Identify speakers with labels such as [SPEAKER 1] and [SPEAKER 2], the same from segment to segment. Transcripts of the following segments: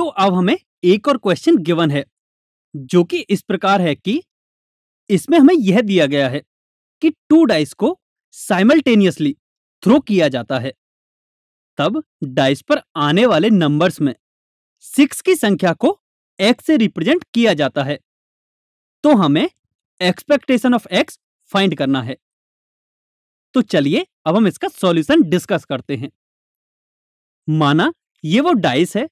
[SPEAKER 1] तो अब हमें एक और क्वेश्चन गिवन है जो कि इस प्रकार है कि इसमें हमें यह दिया गया है कि टू डाइस को साइमल्टेनियसली थ्रो किया जाता है तब डाइस पर आने वाले नंबर्स में सिक्स की संख्या को एक्स से रिप्रेजेंट किया जाता है तो हमें एक्सपेक्टेशन ऑफ एक्स फाइंड करना है तो चलिए अब हम इसका सॉल्यूशन डिस्कस करते हैं माना ये वो डाइस है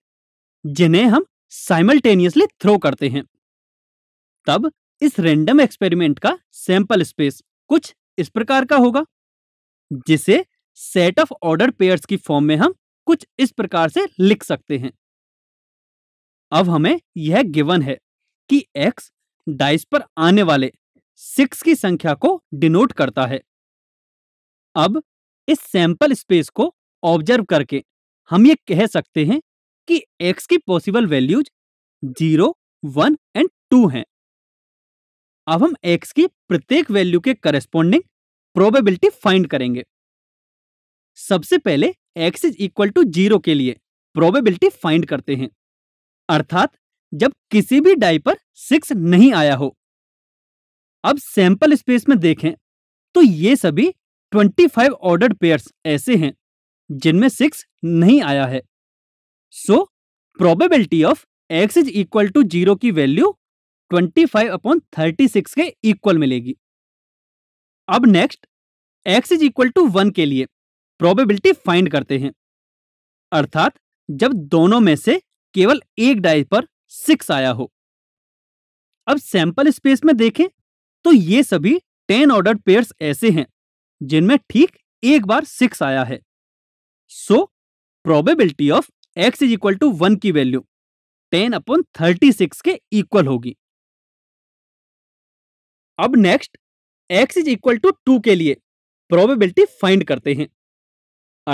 [SPEAKER 1] जिन्हें हम साइमल्टेनियसली थ्रो करते हैं तब इस रेंडम एक्सपेरिमेंट का सैंपल स्पेस कुछ इस प्रकार का होगा जिसे सेट ऑफ ऑर्डर पेयर्स की फॉर्म में हम कुछ इस प्रकार से लिख सकते हैं अब हमें यह गिवन है कि एक्स डाइस पर आने वाले सिक्स की संख्या को डिनोट करता है अब इस सैंपल स्पेस को ऑब्जर्व करके हम ये कह सकते हैं कि एक्स की possible values zero one and two हैं अब हम एक्स की प्रत्येक वैल्यू के करस्पॉन्डिंग प्रोबेबिलिटी फाइंड करेंगे सबसे पहले x is equal to zero के लिए प्रोबेबिलिटी फाइंड करते हैं अर्थात जब किसी भी डाई पर सिक्स नहीं आया हो अब सैंपल स्पेस में देखें तो ये सभी 25 ऑर्डर्ड पेयर्स ऐसे हैं जिनमें सिक्स नहीं आया है so probability of x is equal to zero की वैल्यू 25 फाइव अपॉन थर्टी के इक्वल मिलेगी अब next x is equal to one के लिए प्रोबेबिलिटी फाइंड करते हैं अर्थात जब दोनों में से केवल एक डाइस पर सिक्स आया हो अब सैंपल स्पेस में देखें तो ये सभी टेन ऑर्डर पेयर्स ऐसे हैं जिनमें ठीक एक बार सिक्स आया है so probability of x is equal to one की value ten upon thirty six के इक्वल होगी अब next x is equal to two के लिए प्रोबेबिलिटी फाइंड करते हैं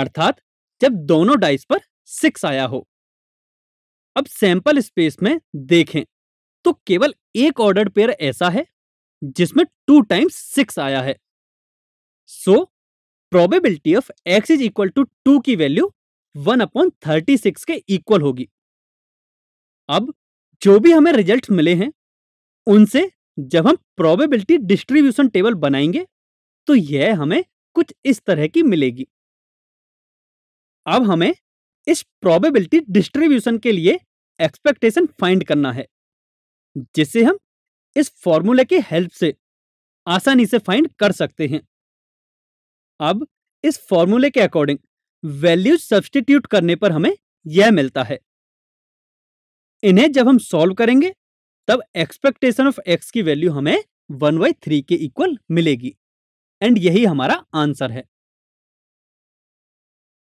[SPEAKER 1] अर्थात जब दोनों डाइस पर सिक्स आया हो अब सैंपल स्पेस में देखें तो केवल एक ऑर्डर पेयर ऐसा है जिसमें टू टाइम्स सिक्स आया है so probability of x is equal to two की value one upon thirty six के इक्वल होगी अब जो भी हमें रिजल्ट मिले हैं उनसे जब हम प्रोबेबिलिटी डिस्ट्रीब्यूशन टेबल बनाएंगे तो यह हमें कुछ इस तरह की मिलेगी अब हमें इस प्रोबेबिलिटी डिस्ट्रीब्यूशन के लिए एक्सपेक्टेशन फाइंड करना है जिसे हम इस फॉर्मूले की हेल्प से आसानी से फाइंड कर सकते हैं अब इस फॉर्मूले के अकॉर्डिंग वैल्यूज सब्सटीट्यूट करने पर हमें यह मिलता है इन्हें जब हम सॉल्व करेंगे तब एक्सपेक्टेशन ऑफ एक्स की वैल्यू हमें वन बाई थ्री के इक्वल मिलेगी एंड यही हमारा आंसर है